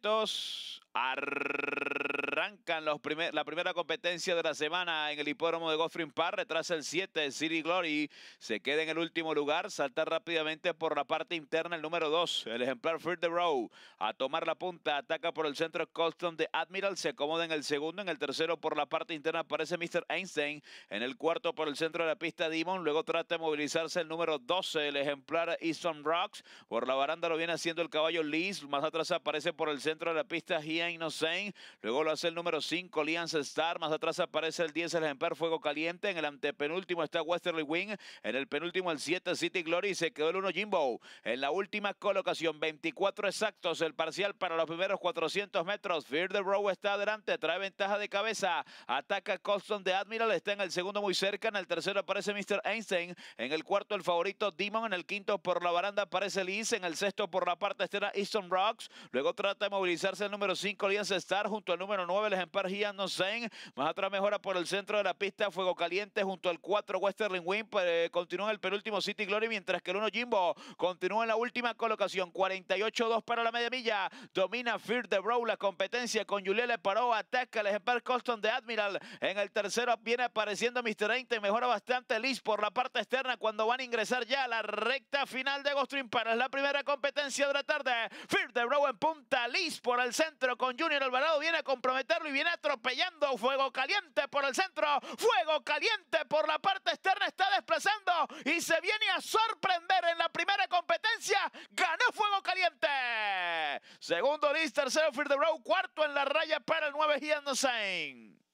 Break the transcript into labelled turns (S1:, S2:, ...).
S1: Dos. Arrancan los primer, la primera competencia de la semana en el hipódromo de Goffrin Park. Retrasa el 7, City Glory. Se queda en el último lugar. Salta rápidamente por la parte interna el número 2. El ejemplar Free the Row. A tomar la punta. Ataca por el centro Custom de Admiral. Se acomoda en el segundo. En el tercero por la parte interna aparece Mr. Einstein. En el cuarto por el centro de la pista Demon. Luego trata de movilizarse el número 12. El ejemplar Easton Rocks. Por la baranda lo viene haciendo el caballo Liz. Más atrás aparece por el centro de la pista no Innocent. Luego lo hace el número 5, Alliance Star. Más atrás aparece el 10, el ejemplar Fuego Caliente. En el antepenúltimo está Westerly Wing. En el penúltimo el 7, City Glory. se quedó el 1, Jimbo. En la última colocación, 24 exactos. El parcial para los primeros 400 metros. Fear the Row está adelante. Trae ventaja de cabeza. Ataca Colston de Admiral. Está en el segundo muy cerca. En el tercero aparece Mr. Einstein. En el cuarto el favorito Demon. En el quinto por la baranda aparece Liz. En el sexto por la parte externa Easton Rocks. Luego trata de movilizarse el número 5, Alliance Star, junto al número 9 automóviles en Park Janssen. Más otra mejora por el centro de la pista Fuego Caliente junto al 4 Western Wing. Pues, eh, continúa en el penúltimo City Glory mientras que el 1 Jimbo continúa en la última colocación. 48-2 para la media milla. Domina Fear the Brow la competencia con Juliela Paró. Ataca el ejemplar Colston de Admiral. En el tercero viene apareciendo Mr. 20. Mejora bastante Liz por la parte externa cuando van a ingresar ya a la recta final de Ghost Para la primera competencia de la tarde. Fear the Brow en punta. Liz
S2: por el centro con Junior Alvarado. Viene a comprometer meterlo y viene atropellando. Fuego caliente por el centro, fuego caliente por la parte externa, está desplazando y se viene a sorprender en la primera competencia. Ganó fuego caliente. Segundo list, tercero Fear the Road, cuarto en la raya para el 9 same.